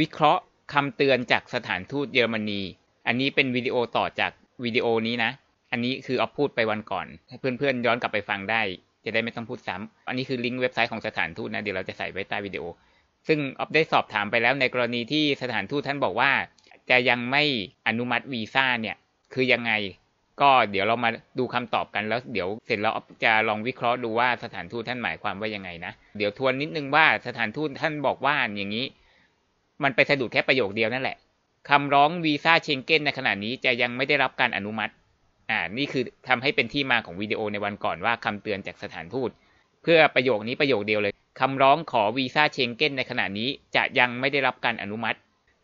วิเคราะห์คำเตือนจากสถานทูตเยอรมนี อันนี้เป็นวิดีโอต่อจากวิดีโอนี้นะ อันนี้คือเอาพูดไปวันก่อนถ้าเพื่อนๆย้อนกลับไปฟังได้ จะได้ไม่ต้องพูดซ้ำอันนี้คือลิงก์เว็บไซต์ของสถานทูตนะ เดี๋ยวเราจะใส่ไว้ใต้วิดีโอ ซึ่งออฟได้สอบถามไปแล้วในกรณีที่สถานทูตท่านบอกว่า จะยังไม่อนุมัติวีซ่าเนี่ย คือยังไง ก็เดี๋ยวเรามาดูคำตอบกัน แล้ว เดี๋ยวเสร็จแล้วออฟจะลองวิเคราะห์ดูว่าสถานทูตท่านหมายความว่ายังไงนะ เดี๋ยวทวนนิดนึงว่าสถานทูตท่านบอกว่าอย่างนี้มันไปสะดุดแค่ประโยคเดียวนั่นแหละคำร้องวีซ่าเชงเก้นในขณะนี้จะยังไม่ได้รับการอนุมัติอ่านี่คือทำให้เป็นที่มาของวิดีโอในวันก่อนว่าคำเตือนจากสถานทูตเพื่อประโยคนี้ประโยคเดียวเลยคำร้องขอวีซ่าเชงเก้นในขณะนี้จะยังไม่ได้รับการอนุมัติ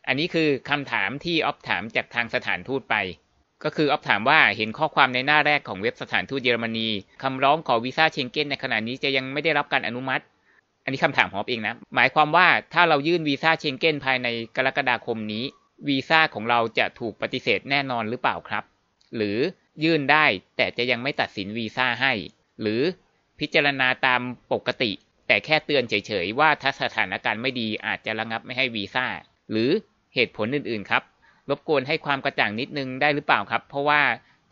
อันนี้คือคำถามที่ออฟถามจากทางสถานทูตไป ก็คือออฟถามว่าเห็นข้อความในหน้าแรกของเว็บสถานทูตเยอรมนีคำร้องขอวีซ่าเชงเก้นในขณะนี้จะยังไม่ได้รับการอนุมัติอันนี้คำถามของเองนะ หมายความว่าถ้าเรายื่นวีซ่าเชงเก้นภายในกรกฎาคมนี้วีซ่าของเราจะถูกปฏิเสธแน่นอนหรือเปล่าครับ หรือยื่นได้แต่จะยังไม่ตัดสินวีซ่าให้ หรือพิจารณาตามปกติ แต่แค่เตือนเฉยๆว่าถ้าสถานการณ์ไม่ดีอาจจะระงับไม่ให้วีซ่า หรือเหตุผลอื่นๆครับ รบกวนให้ความกระจ่างนิดนึงได้หรือเปล่าครับ เพราะว่า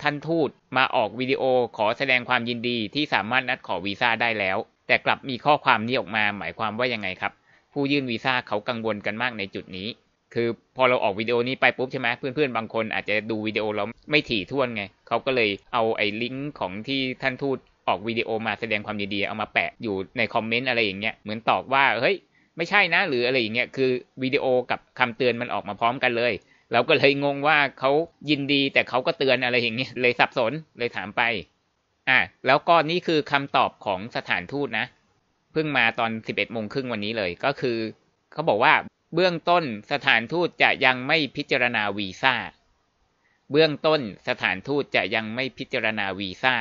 ท่านทูตมาออกวิดีโอขอแสดงความยินดีที่สามารถนัดขอวีซ่าได้แล้วแต่กลับมีข้อความนี้ออกมาหมายความว่ายังไงครับ ผู้ยื่นวีซ่าเขากังวลกันมากในจุดนี้ คือพอเราออกวิดีโอนี้ไปปุ๊บใช่ไหมเพื่อนๆบางคน อาจจะดูวิดีโอเราไม่ถี่ถ้วนไงเขาก็เลยเอาไอ้ลิงก์ของที่ท่านทูตออกวิดีโอมาแสดงความยินดีเอามาแปะอยู่ในคอมเมนต์อะไรอย่างเงี้ยเหมือนตอบว่า เฮ้ยไม่ใช่นะหรืออะไรอย่างเงี้ยคือวิดีโอกับคำเตือนมันออกมาพร้อมกันเลย เราก็เลยงงว่าเขายินดีแต่เขาก็เตือนอะไรอย่างเงี้ยเลยสับสนเลยถามไป่ะแล้วก็นี่คือคำตอบของสถานทูตนะเพิ่งมาตอน 11 โมงครึ่งวันนี้เลยก็คือเขาบอกว่า เบื้องต้นสถานทูตจะยังไม่พิจารณาวีซ่า เบื้องต้นสถานทูตจะยังไม่พิจารณาวีซ่า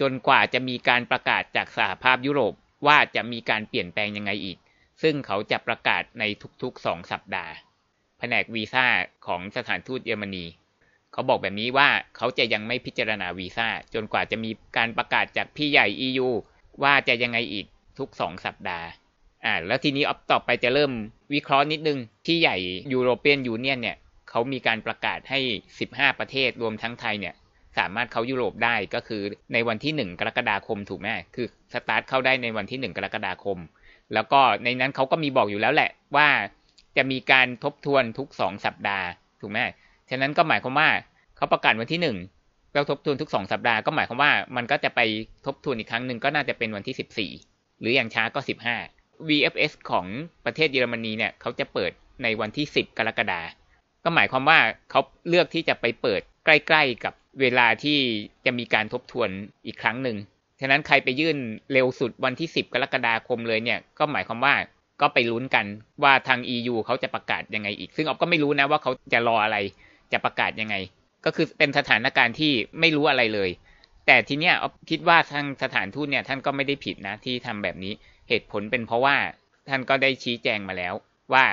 จนกว่าจะมีการประกาศจากสหภาพยุโรป ว่าจะมีการเปลี่ยนแปลงยังไงอีก ซึ่งเขาจะประกาศในทุกๆสองสัปดาห์ แผนกวีซ่าของสถานทูตเยอรมนีเขาบอกแบบนี้ว่าเขาจะยังไม่พิจารณาวีซ่าจนกว่าจะมีการประกาศจากพี่ใหญ่ EU ว่าจะยังไงอีกทุกสองสัปดาห์อ่าแล้วทีนี้อัปต่อไปจะเริ่มวิเคราะห์นิดนึงที่ใหญ่ยูโรเปียนยูเนียนเนี่ยเขามีการประกาศให้ 15 ประเทศรวมทั้งไทยเนี่ยสามารถเข้ายุโรปได้ก็คือในวันที่ 1 กรกฎาคมถูกไหม คือ สตาร์ทเข้าได้ในวันที่ 1 กรกฎาคม แล้วก็ในนั้นเขาก็มีบอกอยู่แล้วแหละ ว่าจะมีการทบทวนทุก 2 สัปดาห์ถูกไหมฉะนั้นก็หมายความว่าเขาประกาศวันที่หนึ่งแล้วทบทวนทุกสองสัปดาห์ก็หมายความว่ามันก็จะไปทบทวนอีกครั้งหนึ่งก็น่าจะเป็นวันที่สิบสี่หรืออย่างช้าก็สิบห้า VFS ของประเทศเยอรมนีเนี่ยเขาจะเปิดในวันที่สิบกรกฎาก็หมายความว่าเขาเลือกที่จะไปเปิดใกล้ ๆ กับเวลาที่จะมีการทบทวนอีกครั้งหนึ่งฉะนั้นใครไปยื่นเร็วสุดวันที่10กรกฎาคมเลยเนี่ย ก็หมายความว่าก็ไปลุ้นกันว่าทาง EU เขาจะประกาศยังไงอีกซึ่งออกก็ไม่รู้นะว่าเขาจะรออะไรจะประกาศยังไง ก็คือเป็นสถานการณ์ที่ไม่รู้อะไรเลย แต่ทีเนี้ยคิดว่าทางสถานทูตเนี่ยท่านก็ไม่ได้ผิดนะที่ทำแบบนี้ เหตุผลเป็นเพราะว่าท่านก็ได้ชี้แจงมาแล้ว ว่า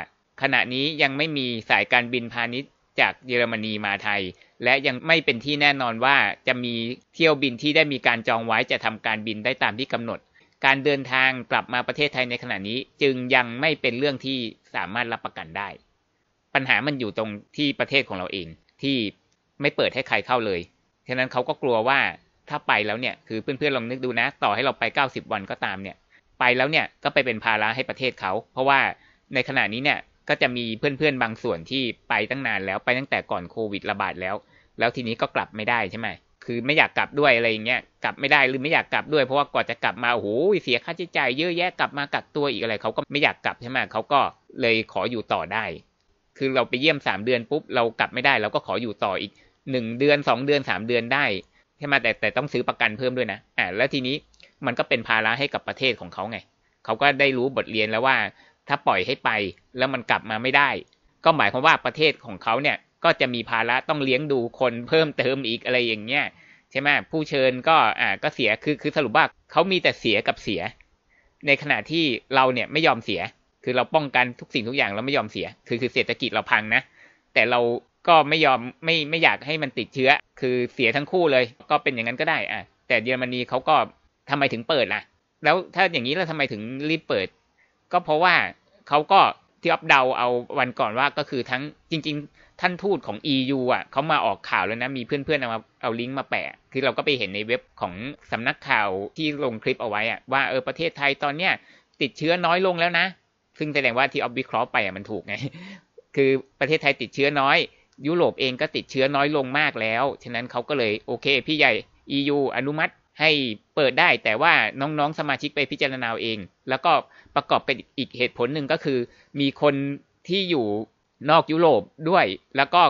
ขณะนี้ยังไม่มีสายการบินพาณิชย์จากเยอรมนีมาไทย และยังไม่เป็นที่แน่นอนว่าจะมีเที่ยวบินที่ได้มีการจองไว้จะทำการบินได้ตามที่กำหนด การเดินทางกลับมาประเทศไทยในขณะนี้จึงยังไม่เป็นเรื่องที่สามารถรับประกันได้ปัญหามันอยู่ตรงที่ประเทศของเราเองที่ไม่เปิดให้ใครเข้าเลย ฉะนั้นเขาก็กลัวว่าถ้าไปแล้วเนี่ยคือเพื่อนๆลองนึกดูนะ ต่อให้เราไป 90 วันก็ตามเนี่ยไปแล้วเนี่ยก็ไปเป็นภาระให้ประเทศเขา เพราะว่าในขณะนี้เนี่ยก็จะมีเพื่อน ๆบางส่วนที่ไปตั้งนานแล้วไปตั้งแต่ก่อนโควิดระบาดแล้ว แล้วทีนี้ก็กลับไม่ได้ใช่ไหม คือไม่อยากกลับด้วยอะไรอย่างเงี้ยกลับไม่ได้หรือไม่อยากกลับด้วยเพราะว่ากว่าจะกลับมาโอ้โหเสียค่าใช้จ่ายเยอะแยะกลับมากักตัวอีกอะไรเขาก็ไม่อยากกลับใช่ไหมเขาก็เลยขออยู่ต่อได้คือเราไปเยี่ยมสามเดือนปุ๊บเรากลับไม่ได้เราก็ขออยู่ต่ออีกหนึ่งเดือนสองเดือนสามเดือนได้ใช่ไหมแต่แต่ต้องซื้อประกันเพิ่มด้วยนะอ่าแล้วทีนี้มันก็เป็นภาระให้กับประเทศของเขาไงเขาก็ได้รู้บทเรียนแล้วว่า ถ้าปล่อยให้ไปแล้วมันกลับมาไม่ได้ ก็หมายความว่าประเทศของเขาเนี่ยก็จะมีภาระต้องเลี้ยงดูคนเพิ่มเติมอีกอะไรอย่างเงี้ยใช่ไหมผู้เชิญก็อ่าก็เสียคือคือสรุปว่าเขามีแต่เสียกับเสีย ในขณะที่เราเนี่ยไม่ยอมเสียคือเราป้องกันทุกสิ่งทุกอย่างเราไม่ยอมเสีย คือคือเศรษฐกิจเราพังนะ แต่เราก็ไม่ยอมไม่ไม่อยากให้มันติดเชื้อ คือเสียทั้งคู่เลย ก็เป็นอย่างนั้นก็ได้อ่ะ แต่เยอรมนีเขาก็ทำไมถึงเปิดล่ะ แล้วถ้าอย่างนี้แล้วทำไมถึงรีบเปิด ก็เพราะว่าเขาก็ที่อัปเดาเอาวันก่อนว่าก็คือทั้งจริง ๆ ท่านทูตของ e ูอ่ะ เขามาออกข่าวแล้วนะ มีเพื่อนๆเอามาเอาลิงก์มาแปะคือเราก็ไปเห็นในเว็บของสำนักข่าวที่ลงคลิปเอาไว้อ่ะว่าเออประเทศไทยตอนเนี้ยติดเชื้อน้อยลงแล้วนะซึ่งแสดงว่าที่ออบวิเคราะห์ไปมันถูกไง คือประเทศไทยติดเชื้อน้อย ยุโรปเองก็ติดเชื้อน้อยลงมากแล้ว ฉะนั้นเขาก็เลยโอเค พี่ใหญ่ EU อนุมัติให้เปิดได้แต่ว่าน้องๆ สมาชิกไปพิจารณาเองแล้วก็ประกอบเป็นอีกเหตุผลหนึ่งก็คือ มีคนที่อยู่นอกยุโรปด้วย แล้วก็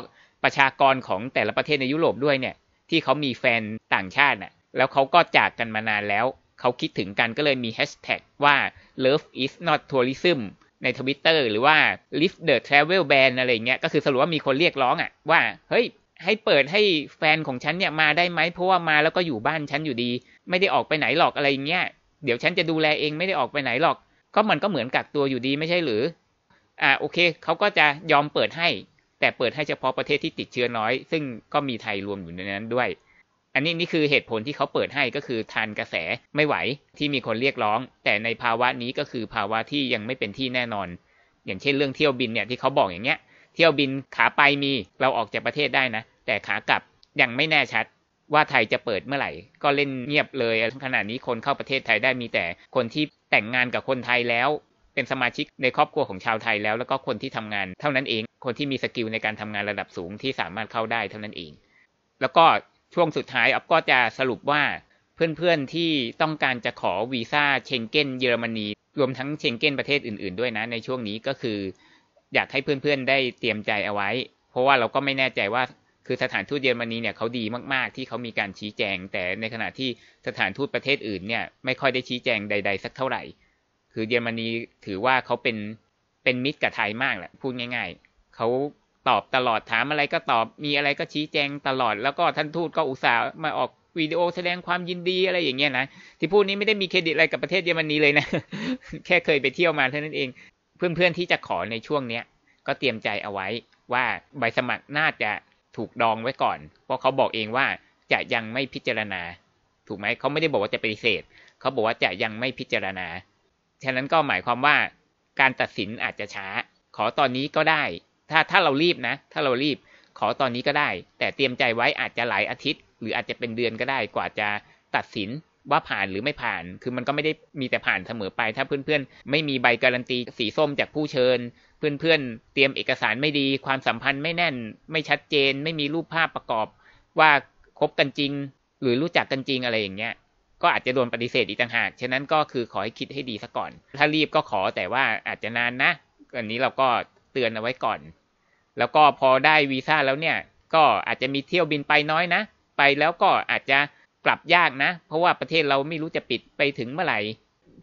ประชากรของแต่ละประเทศในยุโรปด้วยเนี่ย ที่เขามีแฟนต่างชาติน่ะแล้วเขาก็จากกันมานานแล้วเขาคิดถึงกันก็เลยมีแฮชแท็กว่า love is not tourism ในทวิตเตอร์หรือว่า lift the travel ban อะไรเงี้ย ก็คือสรุปว่ามีคนเรียกร้องอะว่า เฮ้ย ให้เปิดให้แฟนของฉันเนี่ยมาได้ไหมเพราะว่ามาแล้วก็อยู่บ้านฉันอยู่ดี ไม่ได้ออกไปไหนหรอกอะไรเงี้ย เดี๋ยวฉันจะดูแลเองไม่ได้ออกไปไหนหรอก ก็มันก็เหมือนกักตัวอยู่ดีไม่ใช่หรือ อ่าโอเค เขาก็จะยอมเปิดให้ แต่เปิดให้เฉพาะประเทศที่ติดเชื้อน้อย ซึ่งก็มีไทยรวมอยู่ในนั้นด้วยอันนี้นี่คือเหตุผลที่เขาเปิดให้ก็คือทานกระแสไม่ไหว ที่มีคนเรียกร้อง แต่ในภาวะนี้ก็คือภาวะที่ยังไม่เป็นที่แน่นอนอย่างเช่นเรื่องเที่ยวบินเนี่ยที่เขาบอกอย่างเงี้ยเที่ยวบินขาไปมีเราออกจากประเทศได้นะแต่ขากลับยังไม่แน่ชัดว่าไทยจะเปิดเมื่อไหร่ ก็เล่นเงียบเลยขนาดนี้คนเข้าประเทศไทยได้มีแต่คนที่แต่งงานกับคนไทยแล้ว เป็นสมาชิกในครอบครัวของชาวไทยแล้ว แล้วก็คนที่ทำงานเท่านั้นเองคนที่มีสกิลในการทำงานระดับสูงที่สามารถเข้าได้เท่านั้นเอง แล้วก็ช่วงสุดท้ายออฟก็จะสรุปว่าเพื่อนๆที่ต้องการจะขอวีซ่าเชงเก้นเยอรมนีรวมทั้งเชงเก้นประเทศอื่นๆ ด้วยนะ ในช่วงนี้ก็คือ อยากให้เพื่อนๆได้เตรียมใจเอาไว้ เพราะว่าเราก็ไม่แน่ใจว่า คือสถานทูตเยอรมนีเนี่ยเขาดีมากๆ ที่เขามีการชี้แจง แต่ในขณะที่สถานทูตประเทศอื่นเนี่ยไม่ค่อยได้ชี้แจงใด ๆ สักเท่าไหร่ คือเยอรมนีถือว่าเขาเป็นเป็นมิตรกับไทยมากแหละพูดง่าย ๆเขาตอบตลอดถามอะไรก็ตอบมีอะไรก็ชี้แจงตลอดแล้วก็ท่านทูตก็อุตส่าห์มาออกวิดีโอแสดงความยินดีอะไรอย่างเงี้ยนะ ที่พูดนี้ไม่ได้มีเครดิตอะไรกับประเทศเยอรมนีเลยนะแค่เคยไปเที่ยวมาเท่านั้นเอง เพื่อนๆที่จะขอในช่วงเนี้ยก็เตรียมใจเอาไว้ว่าใบสมัครน่าจะถูกดองไว้ก่อน เพราะเขาบอกเองว่าจะยังไม่พิจารณา ถูกไหมเขาไม่ได้บอกว่าจะปฏิเสธเขาบอกว่าจะยังไม่พิจารณา ฉะนั้นก็หมายความว่าการตัดสินอาจจะช้า ขอตอนนี้ก็ได้ถ้าถ้าเรารีบนะ ถ้าเรารีบขอตอนนี้ก็ได้ แต่เตรียมใจไว้อาจจะหลายอาทิตย์ หรืออาจจะเป็นเดือนก็ได้ กว่าจะตัดสินว่าผ่านหรือไม่ผ่าน คือมันก็ไม่ได้มีแต่ผ่านเสมอไป ถ้าเพื่อนๆไม่มีใบการันตีสีส้มจากผู้เชิญ เพื่อนๆเตรียมเอกสารไม่ดี ความสัมพันธ์ ไม่แน่น ไม่ชัดเจน ไม่มีรูปภาพประกอบ ว่าคบกันจริง หรือรู้จักกันจริงอะไรอย่างเงี้ย ก็อาจจะโดนปฏิเสธอีกต่างหาก ฉะนั้น ก็คือขอให้คิดให้ดีซะก่อน ถ้ารีบก็ขอแต่ว่าอาจจะนานนะอันนี้เราก็เตือนเอาไว้ก่อนแล้วก็พอได้ วีซ่าแล้วเนี่ย ก็อาจจะมีเที่ยวบินไปน้อยนะ ไปแล้วก็อาจจะกลับยากนะ เพราะว่าประเทศเราไม่รู้จะปิดไปถึงเมื่อไหร่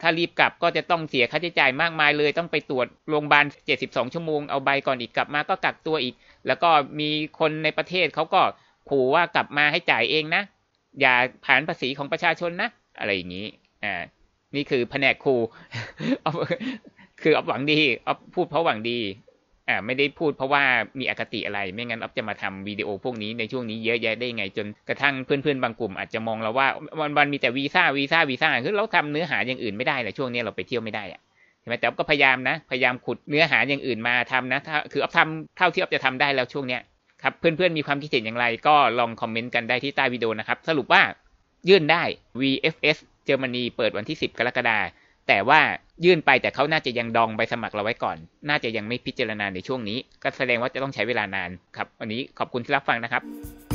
ถ้ารีบกลับก็จะต้องเสียค่าใช้จ่ายมากมายเลย ต้องไปตรวจโรงพยาบาล 72 ชั่วโมงเอาใบก่อนอีกกลับมาก็กักตัวอีก แล้วก็มีคนในประเทศเขาก็ขู่ว่ากลับมาให้จ่ายเองนะอย่าผ่านภาษีของประชาชนนะอะไรอย่างนี้อ่านี่คือแผนกครูคือออฟหวังดีออฟพูดเพราะหวังดีอ่าไม่ได้พูดเพราะว่ามีอคติอะไร ไม่งั้นออฟจะมาทำวิดีโอพวกนี้ในช่วงนี้เยอะแยะได้ไงจนกระทั่งเพื่อนๆบางกลุ่มอาจจะมองเราว่าวันวันมีแต่วีซ่าวีซ่าวีซ่าคือเราทำเนื้อหาอย่างอื่นไม่ได้แหละช่วงนี้เราไปเที่ยวไม่ได้อะใช่ไหมแต่ออฟก็พยายามนะพยายามขุดเนื้อหาอย่างอื่นมาทำนะถ้าคือออฟทำเท่าที่ออฟจะทำได้แล้วช่วงเนี้ยครับเพื่อนๆมีความคิดเห็นอย่างไร ก็ลองคอมเมนต์กันได้ที่ใต้วิดีโอนะครับสรุปว่ายื่นได้ VFS เยอรมนีเปิดวันที่ 10 กรกฎาคมแต่ว่ายื่นไปแต่เขาน่าจะยังดองใบสมัครเราไว้ก่อน น่าจะยังไม่พิจารณาในช่วงนี้ ก็แสดงว่าจะต้องใช้เวลานานครับวันนี้ขอบคุณที่รับฟังนะครับ